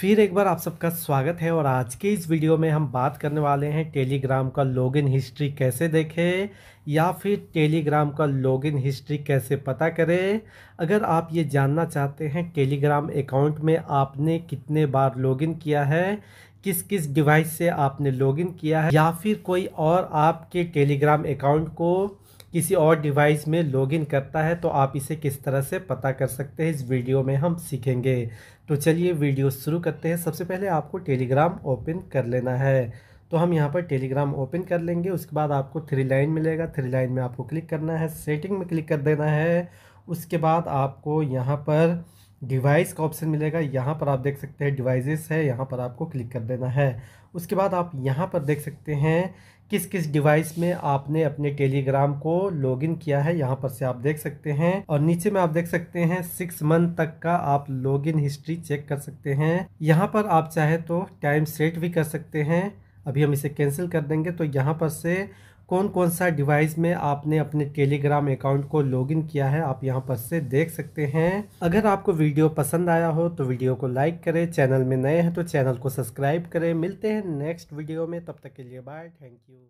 फिर एक बार आप सबका स्वागत है और आज के इस वीडियो में हम बात करने वाले हैं टेलीग्राम का लॉगिन हिस्ट्री कैसे देखें या फिर टेलीग्राम का लॉगिन हिस्ट्री कैसे पता करें अगर आप ये जानना चाहते हैं टेलीग्राम अकाउंट में आपने कितने बार लॉगिन किया है किस किस डिवाइस से आपने लॉगिन किया है या फिर कोई और आपके टेलीग्राम अकाउंट को किसी और डिवाइस में लॉगिन करता है तो आप इसे किस तरह से पता कर सकते हैं इस वीडियो में हम सीखेंगे तो चलिए वीडियो शुरू करते हैं सबसे पहले आपको टेलीग्राम ओपन कर लेना है तो हम यहाँ पर टेलीग्राम ओपन कर लेंगे उसके बाद आपको थ्री लाइन मिलेगा थ्री लाइन में आपको क्लिक करना है सेटिंग में क्लिक कर देना है उसके बाद आपको यहाँ पर डिवाइस का ऑप्शन मिलेगा यहाँ पर आप देख सकते हैं डिवाइसेस है यहाँ पर आपको क्लिक कर देना है उसके बाद आप यहाँ पर देख सकते हैं किस किस डिवाइस में आपने अपने टेलीग्राम को लॉगिन किया है यहाँ पर से आप देख सकते हैं और नीचे में आप देख सकते हैं सिक्स मंथ तक का आप लॉगिन हिस्ट्री चेक कर सकते हैं यहाँ पर आप चाहे तो टाइम सेट भी कर सकते हैं अभी हम इसे कैंसिल कर देंगे तो यहाँ पर से कौन कौन सा डिवाइस में आपने अपने टेलीग्राम अकाउंट को लॉगिन किया है आप यहाँ पर से देख सकते हैं अगर आपको वीडियो पसंद आया हो तो वीडियो को लाइक करें चैनल में नए हैं तो चैनल को सब्सक्राइब करें मिलते हैं नेक्स्ट वीडियो में तब तक के लिए बाय थैंक यू